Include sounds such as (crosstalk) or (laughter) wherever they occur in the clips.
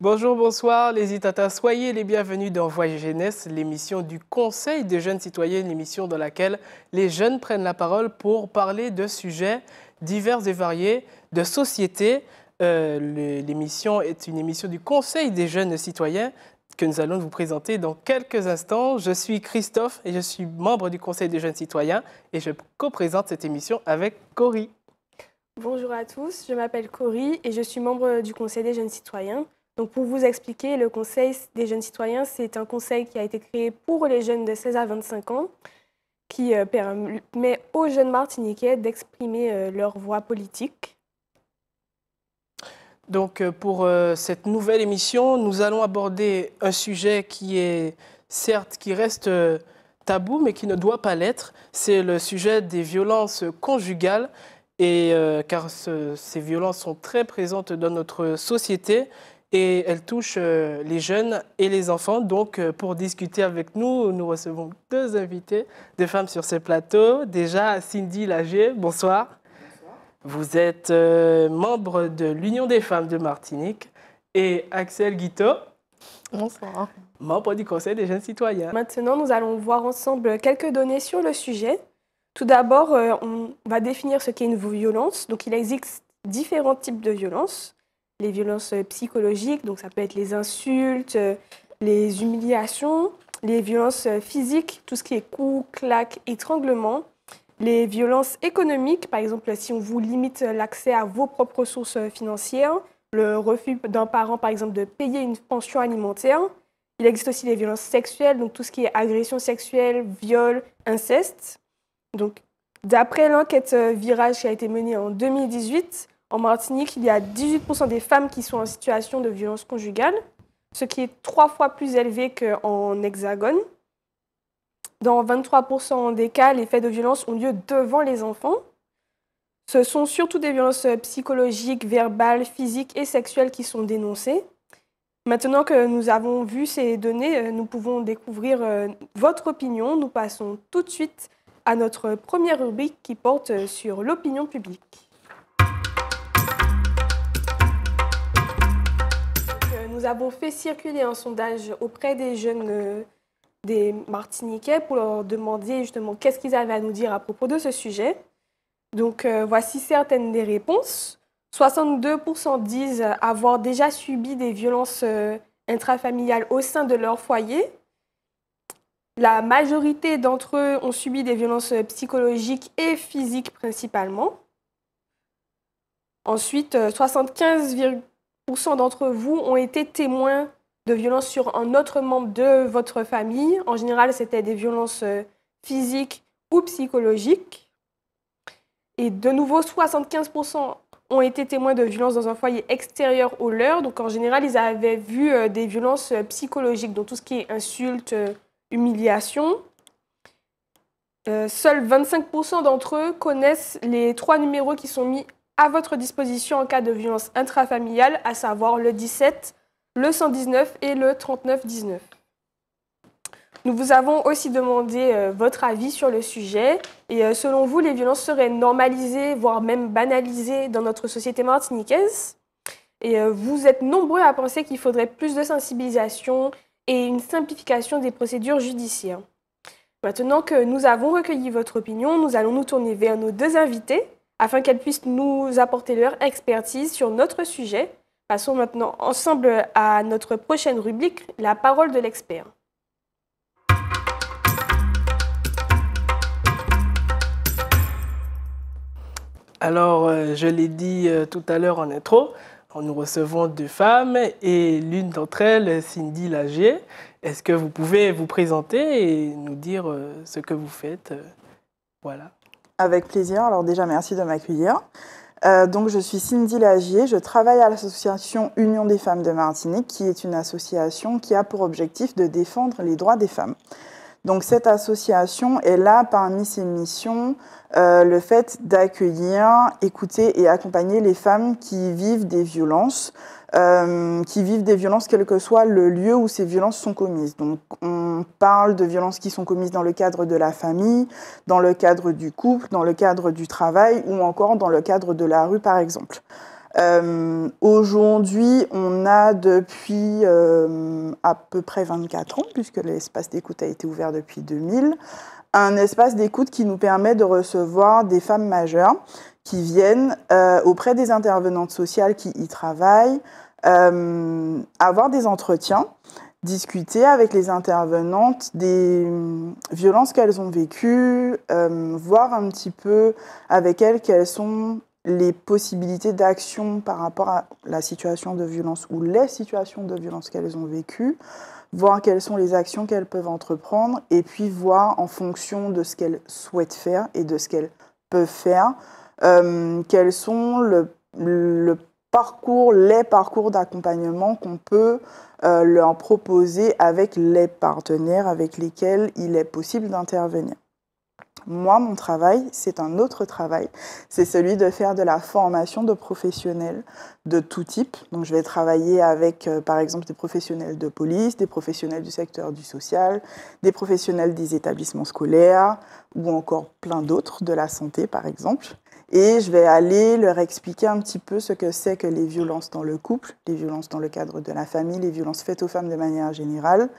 Bonjour, bonsoir les Itatas, soyez les bienvenus dans Voyage Jeunesse, l'émission du Conseil des jeunes citoyens, l'émission dans laquelle les jeunes prennent la parole pour parler de sujets divers et variés, de société. Euh, l'émission est une émission du Conseil des jeunes citoyens que nous allons vous présenter dans quelques instants. Je suis Christophe et je suis membre du Conseil des jeunes citoyens et je co-présente cette émission avec Cory. Bonjour à tous, je m'appelle Cory et je suis membre du Conseil des jeunes citoyens. Donc pour vous expliquer, le Conseil des jeunes citoyens, c'est un conseil qui a été créé pour les jeunes de 16 à 25 ans, qui euh, permet aux jeunes martiniquais d'exprimer euh, leur voix politique. Donc euh, pour cette nouvelle émission, nous allons aborder un sujet qui est certes qui reste tabou mais qui ne doit pas l'être, c'est le sujet des violences conjugales et car ces violences sont très présentes dans notre société et elle touche euh, les jeunes et les enfants. Donc, euh, pour discuter avec nous, nous recevons deux invités, des femmes sur ce plateau. Déjà, Cindy Lagier, bonsoir. bonsoir. Vous êtes euh, membre de l'Union des femmes de Martinique. Et Axel Guito. Bonsoir. Membre du Conseil des jeunes citoyens. Maintenant, nous allons voir ensemble quelques données sur le sujet. Tout d'abord, on va définir ce qu'est une violence. Donc, il existe différents types de violence les violences euh, psychologiques, donc ça peut être les insultes, euh, les humiliations, les violences euh, physiques, tout ce qui est coups, claques, étranglements, les violences économiques, par exemple si on vous limite l'accès à vos propres ressources financières, le refus d'un parent par exemple de payer une pension alimentaire. Il existe aussi les violences sexuelles, donc tout ce qui est agression sexuelle, viol, incestes. Donc, d'après l'enquête Virage qui a été menée en 2018, en Martinique, il y a 18% des femmes qui sont en situation de violence conjugale, ce qui est trois fois plus élevé qu'en Hexagone. Dans 23% des cas, les faits de violence ont lieu devant les enfants. Ce sont surtout des violences psychologiques, verbales, physiques et sexuelles qui sont dénoncées. Maintenant que nous avons vu ces données, euh, nous pouvons découvrir euh, votre opinion. Nous passons tout de suite à notre première rubrique qui porte euh, sur l'opinion publique. nous avons fait circuler un sondage auprès des jeunes euh, des Martiniquais pour leur demander justement qu'est-ce qu'ils avaient à nous dire à propos de ce sujet. Donc euh, voici certaines des réponses. 62% disent avoir déjà subi des violences euh, intrafamiliales au sein de leur foyer. La majorité d'entre eux ont subi des violences psychologiques et physiques principalement. Ensuite, 75,5% d'entre vous ont été témoins de violences sur un autre membre de votre famille. En général, c'était des violences euh, physiques ou psychologiques. Et de nouveau, 75% ont été témoins de violences dans un foyer extérieur au leur. Donc en général, ils avaient vu euh, des violences euh, psychologiques, dont tout ce qui est insultes, humiliation. seuls 25% d'entre eux connaissent les trois numéros qui sont mis à votre disposition en cas de violence intrafamiliale, à savoir le 17, le 119 et le 3919. Nous vous avons aussi demandé euh, votre avis sur le sujet. Et euh, selon vous, les violences seraient normalisées, voire même banalisées dans notre société martiniquaise Et euh, vous êtes nombreux à penser qu'il faudrait plus de sensibilisation et une simplification des procédures judiciaires. Maintenant que nous avons recueilli votre opinion, nous allons nous tourner vers nos deux invités afin qu'elles puissent nous apporter leur expertise sur notre sujet. Passons maintenant ensemble à notre prochaine rubrique, la parole de l'expert. Alors, euh, je l'ai dit euh, tout à l'heure en intro, nous recevons deux femmes et l'une d'entre elles, Cindy Lagier. Est-ce que vous pouvez vous présenter et nous dire euh, ce que vous faites Voilà. Avec plaisir. Alors déjà, merci de m'accueillir. Euh, donc, je suis Cindy Lagier. Je travaille à l'association Union des femmes de Martinique, qui est une association qui a pour objectif de défendre les droits des femmes. Donc, cette association est là parmi ses missions euh, le fait d'accueillir, écouter et accompagner les femmes qui vivent des violences, euh, qui vivent des violences, quel que soit le lieu où ces violences sont commises. Donc, on parle de violences qui sont commises dans le cadre de la famille, dans le cadre du couple, dans le cadre du travail ou encore dans le cadre de la rue, par exemple. Euh, aujourd'hui, on a depuis euh, à peu près 24 ans, puisque l'espace d'écoute a été ouvert depuis 2000, un espace d'écoute qui nous permet de recevoir des femmes majeures qui viennent euh, auprès des intervenantes sociales qui y travaillent, euh, avoir des entretiens, discuter avec les intervenantes des hum, violences qu'elles ont vécues, euh, voir un petit peu avec elles quelles sont les possibilités d'action par rapport à la situation de violence ou les situations de violence qu'elles ont vécues, voir quelles sont les actions qu'elles peuvent entreprendre et puis voir en fonction de ce qu'elles souhaitent faire et de ce qu'elles peuvent faire, euh, quels sont le, parcours, les parcours d'accompagnement qu'on peut euh, leur proposer avec les partenaires avec lesquels il est possible d'intervenir. Moi, mon travail, c'est un autre travail. C'est celui de faire de la formation de professionnels de tout type. Donc, je vais travailler avec, euh, par exemple, des professionnels de police, des professionnels du secteur du social, des professionnels des établissements scolaires ou encore plein d'autres, de la santé, par exemple. Et je vais aller leur expliquer un petit peu ce que c'est que les violences dans le couple, les violences dans le cadre de la famille, les violences faites aux femmes de manière générale,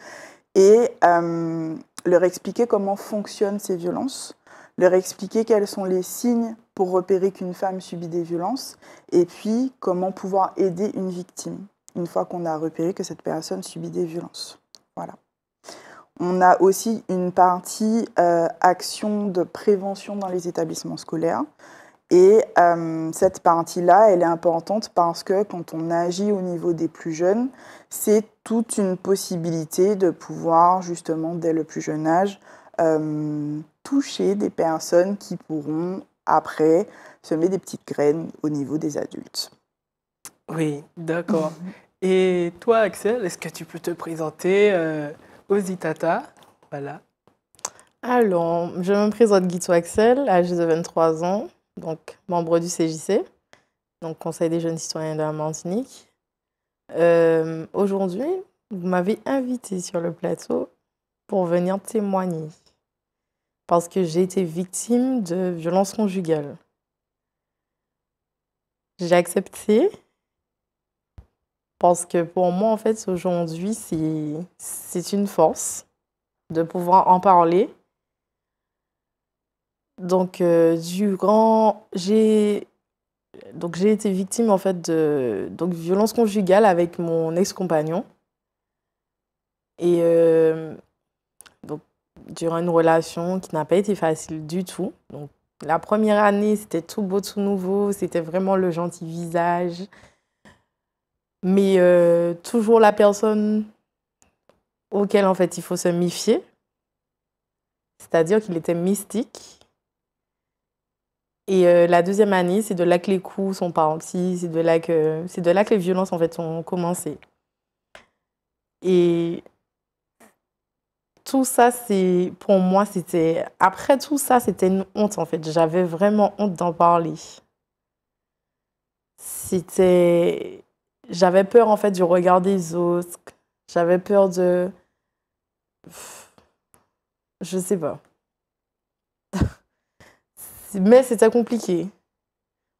et euh, leur expliquer comment fonctionnent ces violences, leur expliquer quels sont les signes pour repérer qu'une femme subit des violences, et puis comment pouvoir aider une victime une fois qu'on a repéré que cette personne subit des violences. Voilà. On a aussi une partie euh, action de prévention dans les établissements scolaires. Et euh, cette partie-là, elle est importante parce que quand on agit au niveau des plus jeunes, c'est toute une possibilité de pouvoir justement, dès le plus jeune âge, euh, toucher des personnes qui pourront après semer des petites graines au niveau des adultes. Oui, d'accord. (laughs) Et toi, Axel, est-ce que tu peux te présenter euh, aux Itata Voilà. Alors, je me présente Guito Axel, âgé de 23 ans donc membre du CJC, donc Conseil des jeunes citoyens de la Martinique. Euh, aujourd'hui, vous m'avez invité sur le plateau pour venir témoigner parce que j'ai été victime de violences conjugales. J'ai accepté parce que pour moi, en fait, aujourd'hui, c'est une force de pouvoir en parler donc, euh, du durant. J'ai. Donc, j'ai été victime, en fait, de donc, violence conjugale avec mon ex-compagnon. Et. Euh, donc, durant une relation qui n'a pas été facile du tout. Donc, la première année, c'était tout beau, tout nouveau. C'était vraiment le gentil visage. Mais euh, toujours la personne auquel, en fait, il faut se méfier. C'est-à-dire qu'il était mystique et euh, la deuxième année, c'est de là que les coups sont partis, c'est de, là que, c'est de là les violences en fait ont commencé. Et tout ça, c'est pour moi, c'était. Après tout ça, c'était une honte en fait. J'avais vraiment honte d'en parler. C'était. J'avais peur en fait du regard des autres. J'avais peur de. Je sais pas. Mais c'était compliqué.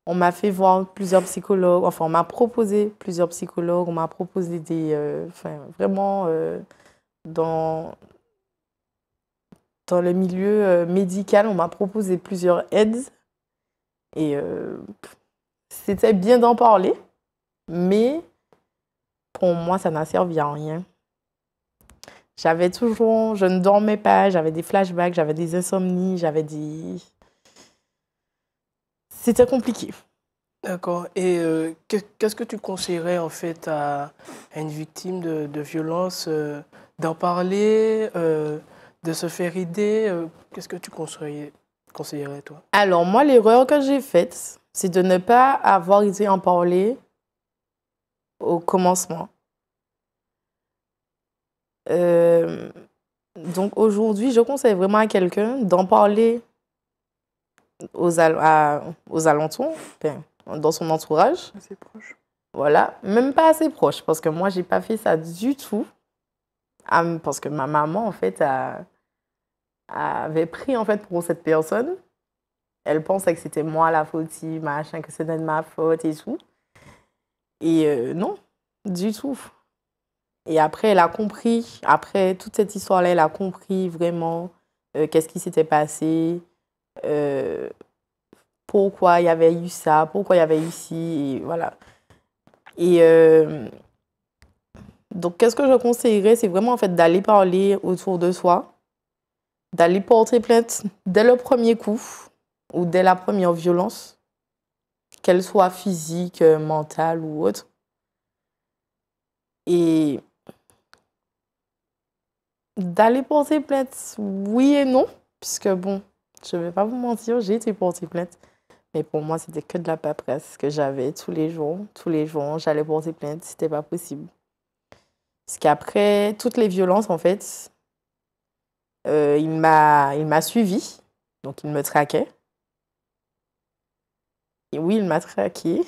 On m'a fait voir plusieurs psychologues, enfin, on m'a proposé plusieurs psychologues, on m'a proposé des. Euh, enfin, vraiment, euh, dans, dans le milieu euh, médical, on m'a proposé plusieurs aides. Et c'était bien d'en parler, mais pour moi, ça n'a servi à rien. J'avais toujours, je ne dormais pas, j'avais des flashbacks, j'avais des insomnies, j'avais des, c'était compliqué. D'accord. Et euh, qu'est-ce que tu conseillerais en fait à, une victime de, violence euh, d'en parler, euh, de se faire aider Qu'est-ce que tu conseillerais, conseillerais toi Alors moi, l'erreur que j'ai faite, c'est de ne pas avoir été en parler au commencement. donc aujourd'hui, je conseille vraiment à quelqu'un d'en parler aux, alentours, dans son entourage. Assez proche. Voilà, même pas assez proche, parce que moi, j'ai pas fait ça du tout. Ah, parce que ma maman, en fait, a, avait pris en fait pour cette personne. Elle pensait que c'était moi la faute, machin, que c'était de ma faute et tout. Et euh, non, du tout. Et après, elle a compris, après toute cette histoire-là, elle a compris vraiment euh, qu'est-ce qui s'était passé, euh, pourquoi il y avait eu ça, pourquoi il y avait eu ci, et voilà. Et euh, donc, qu'est-ce que je conseillerais C'est vraiment en fait d'aller parler autour de soi, d'aller porter plainte dès le premier coup ou dès la première violence, qu'elle soit physique, euh, mentale ou autre. Et d'aller porter plainte, oui et non, puisque bon, je ne vais pas vous mentir, j'ai été porter plainte. Mais pour moi, c'était que de la paperasse que j'avais tous les jours. Tous les jours, j'allais porter plainte. C'était pas possible. Parce qu'après toutes les violences, en fait, euh, il m'a suivi. Donc, il me traquait. Et oui, il m'a traqué.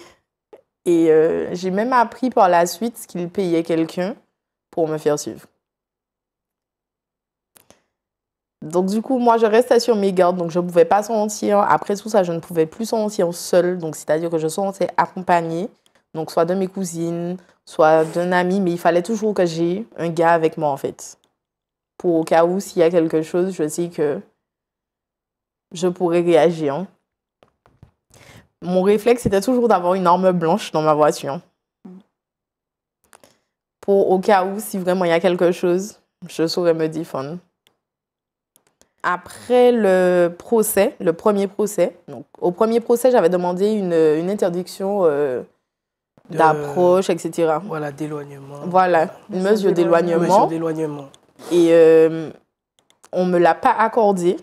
Et euh, j'ai même appris par la suite qu'il payait quelqu'un pour me faire suivre. Donc du coup, moi, je restais sur mes gardes, donc je ne pouvais pas sentir. Après tout ça, je ne pouvais plus sentir seule, donc c'est-à-dire que je sentais accompagnée, donc soit de mes cousines, soit d'un ami, mais il fallait toujours que j'ai un gars avec moi en fait. Pour au cas où s'il y a quelque chose, je sais que je pourrais réagir. Mon réflexe était toujours d'avoir une arme blanche dans ma voiture. Pour au cas où, si vraiment il y a quelque chose, je saurais me défendre après le procès, le premier procès, donc, au premier procès, j'avais demandé une, interdiction euh, d'approche, etc. Voilà, d'éloignement. Voilà, une mesure d'éloignement. d'éloignement. Et euh, on ne me l'a pas accordé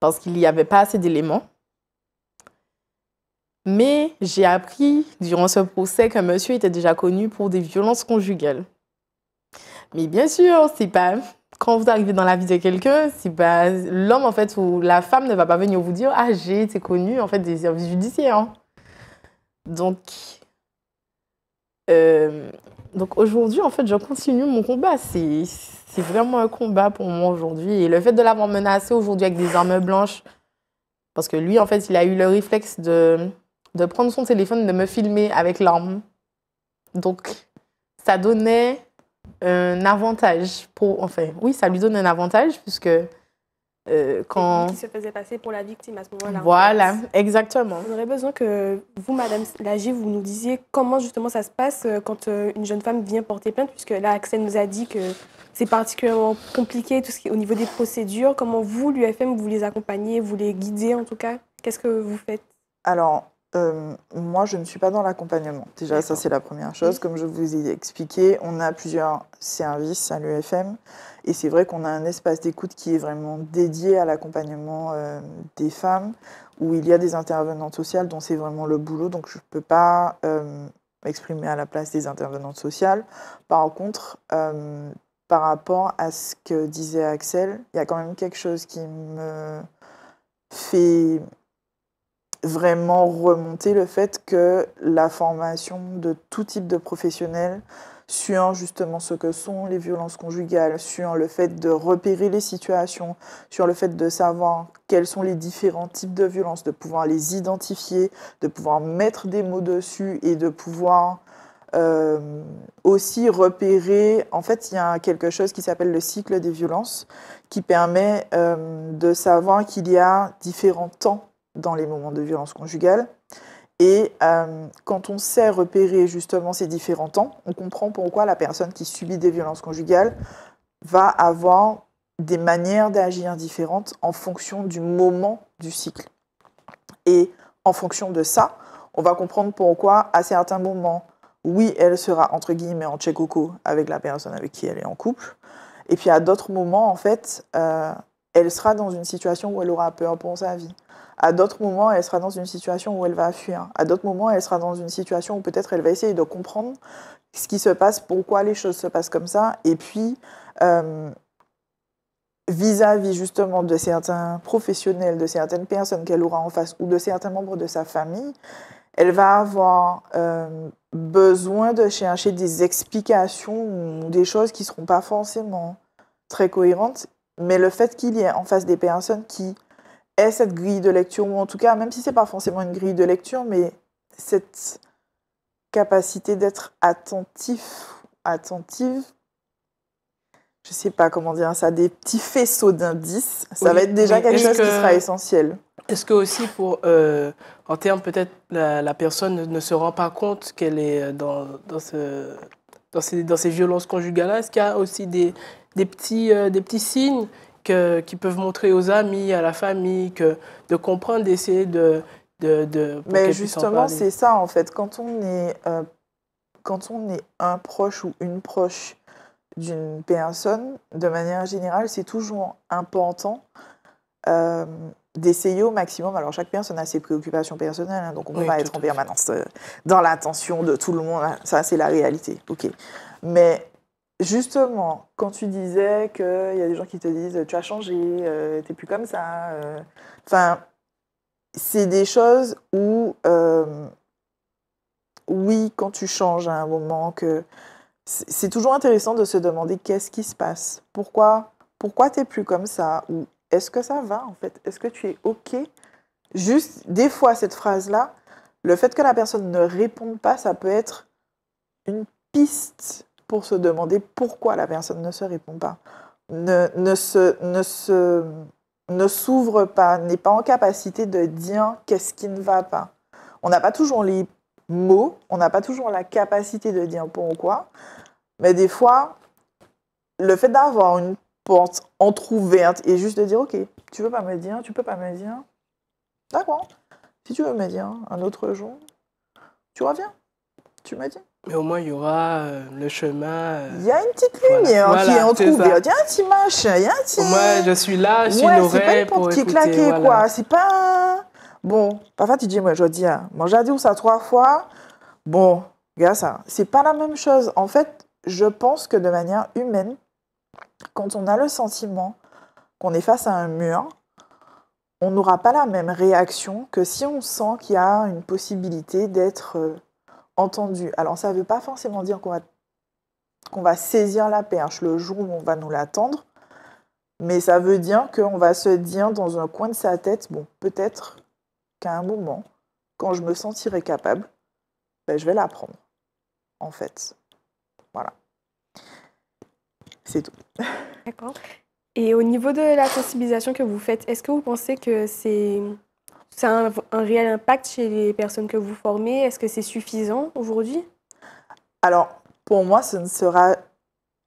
parce qu'il n'y avait pas assez d'éléments. Mais j'ai appris durant ce procès qu'un monsieur était déjà connu pour des violences conjugales. Mais bien sûr, c'est pas quand vous arrivez dans la vie de quelqu'un, si bah, l'homme en fait ou la femme ne va pas venir vous dire ah j'ai été connu en fait des services judiciaires. Hein. Donc euh, donc aujourd'hui en fait je continue mon combat. C'est vraiment un combat pour moi aujourd'hui et le fait de l'avoir menacé aujourd'hui avec des armes blanches parce que lui en fait il a eu le réflexe de de prendre son téléphone et de me filmer avec l'arme. Donc ça donnait un avantage pour, enfin, oui, ça lui donne un avantage puisque euh, quand... Qui se faisait passer pour la victime à ce moment-là. Voilà, exactement. On aurait besoin que vous, Madame Lagier, vous nous disiez comment justement ça se passe euh, quand euh, une jeune femme vient porter plainte, puisque là, Axel nous a dit que c'est particulièrement compliqué tout ce qui, au niveau des procédures. Comment vous, l'UFM, vous les accompagnez, vous les guidez en tout cas Qu'est-ce que vous faites Alors, euh, moi, je ne suis pas dans l'accompagnement. Déjà, ça, c'est la première chose. Comme je vous ai expliqué, on a plusieurs services à l'UFM. Et c'est vrai qu'on a un espace d'écoute qui est vraiment dédié à l'accompagnement euh, des femmes, où il y a des intervenantes sociales dont c'est vraiment le boulot. Donc, je ne peux pas euh, exprimer à la place des intervenantes sociales. Par contre, euh, par rapport à ce que disait Axel, il y a quand même quelque chose qui me fait vraiment remonter le fait que la formation de tout type de professionnels sur justement ce que sont les violences conjugales, sur le fait de repérer les situations, sur le fait de savoir quels sont les différents types de violences, de pouvoir les identifier, de pouvoir mettre des mots dessus et de pouvoir euh, aussi repérer, en fait, il y a quelque chose qui s'appelle le cycle des violences, qui permet euh, de savoir qu'il y a différents temps dans les moments de violence conjugale. Et euh, quand on sait repérer justement ces différents temps, on comprend pourquoi la personne qui subit des violences conjugales va avoir des manières d'agir différentes en fonction du moment du cycle. Et en fonction de ça, on va comprendre pourquoi à certains moments, oui, elle sera entre guillemets en tchèque avec la personne avec qui elle est en couple. Et puis à d'autres moments, en fait, euh, elle sera dans une situation où elle aura peur pour sa vie. À d'autres moments, elle sera dans une situation où elle va fuir. À d'autres moments, elle sera dans une situation où peut-être elle va essayer de comprendre ce qui se passe, pourquoi les choses se passent comme ça. Et puis, euh, vis-à-vis justement de certains professionnels, de certaines personnes qu'elle aura en face ou de certains membres de sa famille, elle va avoir euh, besoin de chercher des explications ou des choses qui ne seront pas forcément très cohérentes. Mais le fait qu'il y ait en face des personnes qui cette grille de lecture, ou en tout cas, même si c'est pas forcément une grille de lecture, mais cette capacité d'être attentif, attentive. Je sais pas comment dire ça, des petits faisceaux d'indices. Ça va être déjà quelque chose qui sera essentiel. Est-ce que aussi pour, euh, en termes peut-être, la, personne ne, se rend pas compte qu'elle est euh, dans, dans, ce, ces, dans ces violences conjugales Est-ce qu'il y a aussi des, des petits, euh, des petits signes qu'ils qui peuvent montrer aux amis, à la famille, que, de comprendre, d'essayer de, de, de Mais justement, c'est ça en fait. Quand on est, euh, quand on est un proche ou une proche d'une personne, de manière générale, c'est toujours important euh, d'essayer au maximum. Alors, chaque personne a ses préoccupations personnelles, hein, donc on ne peut pas être en permanence euh, dans l'attention de tout le monde. Hein. Ça, c'est la réalité. OK. Mais Justement, quand tu disais qu'il y a des gens qui te disent tu as changé, tu euh, t'es plus comme ça. Euh, enfin, c'est des choses où, euh, oui, quand tu changes à un moment, que c'est toujours intéressant de se demander qu'est-ce qui se passe, pourquoi, pourquoi t'es plus comme ça, ou est-ce que ça va en fait, est-ce que tu es ok. Juste des fois cette phrase-là, le fait que la personne ne réponde pas, ça peut être une piste pour se demander pourquoi la personne ne se répond pas, ne, ne se, ne se, ne s'ouvre pas, n'est pas en capacité de dire qu'est-ce qui ne va pas. On n'a pas toujours les mots, on n'a pas toujours la capacité de dire pourquoi, mais des fois, le fait d'avoir une porte entr'ouverte et juste de dire ok, tu veux pas me dire, tu peux pas me dire, d'accord. Si tu veux me dire un autre jour, tu reviens, tu me dis. Mais au moins, il y aura euh, le chemin. Euh, il y a une petite lumière hein, qui est retrouvée. Il y a un petit y a un Moi, je suis là, je suis ouais, C'est pas une porte qui est quoi. C'est pas. Bon, parfois, tu dis, moi, je dis, hein, moi, j'ai dit ça trois fois. Bon, regarde ça. C'est pas la même chose. En fait, je pense que de manière humaine, quand on a le sentiment qu'on est face à un mur, on n'aura pas la même réaction que si on sent qu'il y a une possibilité d'être. Euh, entendu. Alors ça ne veut pas forcément dire qu'on va, va saisir la perche le jour où on va nous l'attendre, mais ça veut dire qu'on va se dire dans un coin de sa tête, bon, peut-être qu'à un moment, quand je me sentirai capable, ben, je vais la prendre, en fait. Voilà. C'est tout. D'accord. Et au niveau de la sensibilisation que vous faites, est-ce que vous pensez que c'est ça a un, réel impact chez les personnes que vous formez Est-ce que c'est suffisant aujourd'hui Alors, pour moi, ce ne sera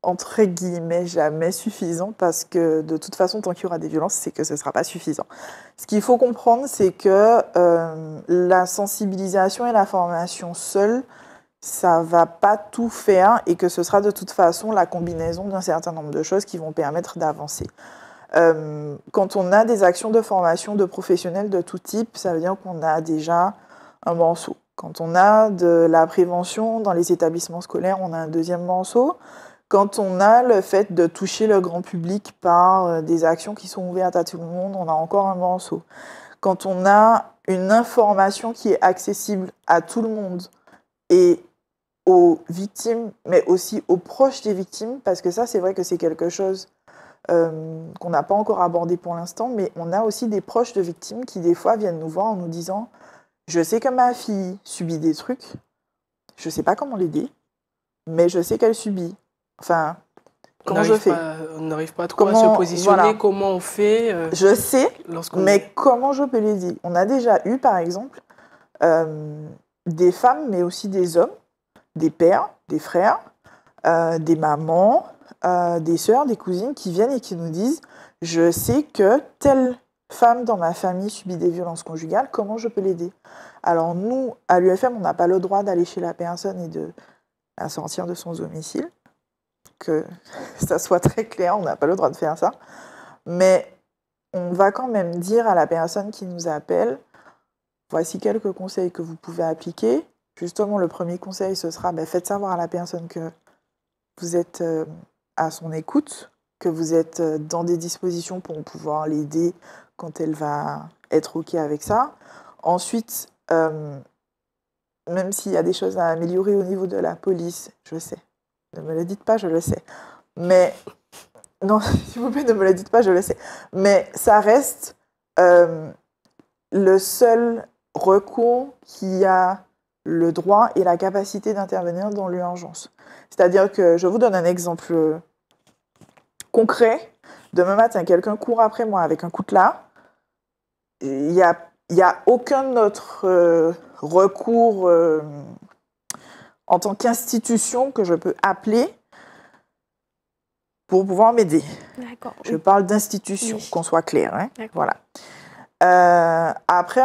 entre guillemets jamais suffisant parce que de toute façon, tant qu'il y aura des violences, c'est que ce ne sera pas suffisant. Ce qu'il faut comprendre, c'est que euh, la sensibilisation et la formation seule, ça va pas tout faire et que ce sera de toute façon la combinaison d'un certain nombre de choses qui vont permettre d'avancer. Euh, quand on a des actions de formation de professionnels de tout type, ça veut dire qu'on a déjà un morceau. Quand on a de la prévention dans les établissements scolaires, on a un deuxième morceau. Quand on a le fait de toucher le grand public par euh, des actions qui sont ouvertes à tout le monde, on a encore un morceau. Quand on a une information qui est accessible à tout le monde et aux victimes, mais aussi aux proches des victimes, parce que ça, c'est vrai que c'est quelque chose euh, qu'on n'a pas encore abordé pour l'instant, mais on a aussi des proches de victimes qui des fois viennent nous voir en nous disant Je sais que ma fille subit des trucs, je ne sais pas comment l'aider, mais je sais qu'elle subit. Enfin, comment je fais On n'arrive pas à, comment, à se positionner, comment on fait euh, Je sais, mais comment je peux l'aider On a déjà eu, par exemple, euh, des femmes, mais aussi des hommes, des pères, des frères, des mamans, des sœurs, des cousines qui viennent et qui nous disent Je sais que telle femme dans ma famille subit des violences conjugales, comment je peux l'aider Alors, nous, à l'UFM, on n'a pas le droit d'aller chez la personne et de la sortir de son domicile. Que (laughs) ça soit très clair, on n'a pas le droit de faire ça. Mais on va quand même dire à la personne qui nous appelle voici quelques conseils que vous pouvez appliquer. Justement, le premier conseil, ce sera ben, faites savoir à la personne que vous êtes. Euh, à son écoute, que vous êtes euh, dans des dispositions pour pouvoir l'aider quand elle va être OK avec ça. Ensuite, euh, même s'il y a des choses à améliorer au niveau de la police, je sais. Ne me le dites pas, je le sais. Mais, (laughs) non, (laughs) s'il vous plaît, ne me le dites pas, je le sais. Mais ça reste euh, le seul recours qui a le droit et la capacité d'intervenir dans l'urgence. C'est-à-dire que je vous donne un exemple euh, concret. Demain matin, quelqu'un court après moi avec un coutelas. Il n'y a, a aucun autre euh, recours euh, en tant qu'institution que je peux appeler pour pouvoir m'aider. Je parle d'institution, qu'on soit clair. Hein. Voilà. après,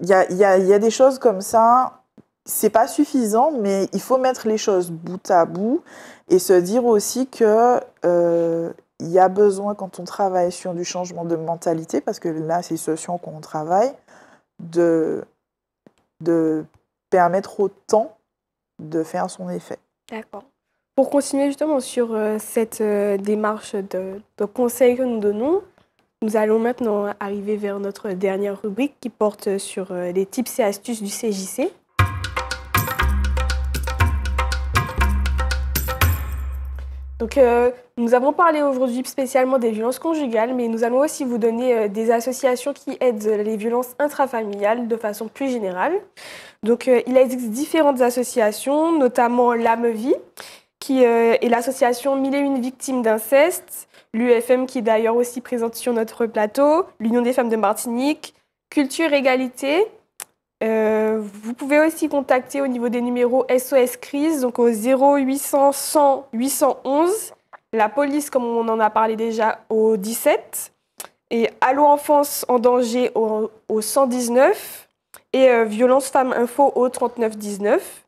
il y a, des choses comme ça c'est pas suffisant, mais il faut mettre les choses bout à bout et se dire aussi que euh, il y a besoin quand on travaille sur du changement de mentalité, parce que là c'est ce sur qu'on travaille, de, de permettre au temps de faire son effet. D'accord. Pour continuer justement sur euh, cette euh, démarche de, de conseils que nous donnons, nous allons maintenant arriver vers notre dernière rubrique qui porte sur les tips et astuces du CJC. Donc, euh, nous avons parlé aujourd'hui spécialement des violences conjugales, mais nous allons aussi vous donner euh, des associations qui aident les violences intrafamiliales de façon plus générale. Donc, euh, il existe différentes associations, notamment l'AMEVI, qui est l'association Mille et une victimes d'inceste, l'UFM qui est d'ailleurs aussi présente sur notre plateau, l'Union des femmes de Martinique, Culture Égalité, euh, vous pouvez aussi contacter au niveau des numéros SOS Crise, donc au 0800 100 811. La police, comme on en a parlé déjà, au 17. Et Allo Enfance en danger au, 119. Et euh, Violence Femmes Info au 3919.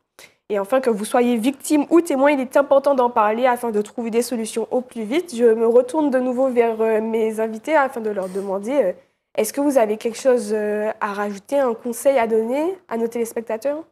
Et enfin, que vous soyez victime ou témoin, il est important d'en parler afin de trouver des solutions au plus vite. Je me retourne de nouveau vers euh, mes invités afin de leur demander est-ce que vous avez quelque chose euh, à rajouter, un conseil à donner à nos téléspectateurs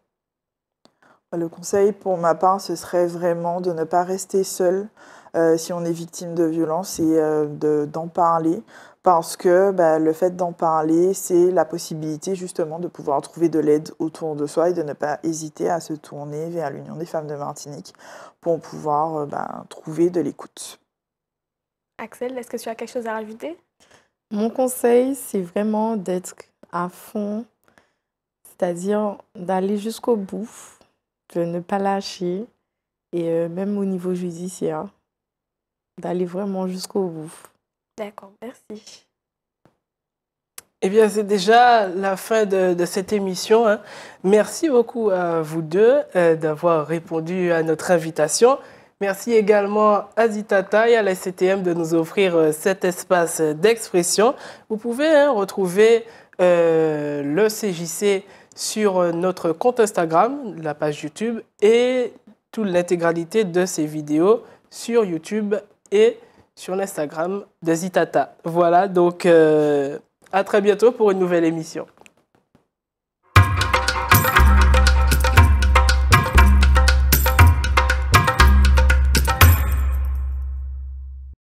bah, Le conseil pour ma part, ce serait vraiment de ne pas rester seul euh, si on est victime de violence et euh, d'en parler. Parce que bah, le fait d'en parler, c'est la possibilité justement de pouvoir trouver de l'aide autour de soi et de ne pas hésiter à se tourner vers l'Union des femmes de Martinique pour pouvoir bah, trouver de l'écoute. Axel, est-ce que tu as quelque chose à rajouter mon conseil, c'est vraiment d'être à fond, c'est-à-dire d'aller jusqu'au bout, de ne pas lâcher, et euh, même au niveau judiciaire, d'aller vraiment jusqu'au bout. D'accord, merci. Eh bien, c'est déjà la fin de, cette émission. Hein. Merci beaucoup à vous deux euh, d'avoir répondu à notre invitation. Merci également à Zitata et à la CTM de nous offrir euh, cet espace d'expression. Vous pouvez hein, retrouver euh, le CJC sur euh, notre compte Instagram, la page YouTube et toute l'intégralité de ces vidéos sur YouTube et sur l'Instagram de Zitata. Voilà, donc à très bientôt pour une nouvelle émission.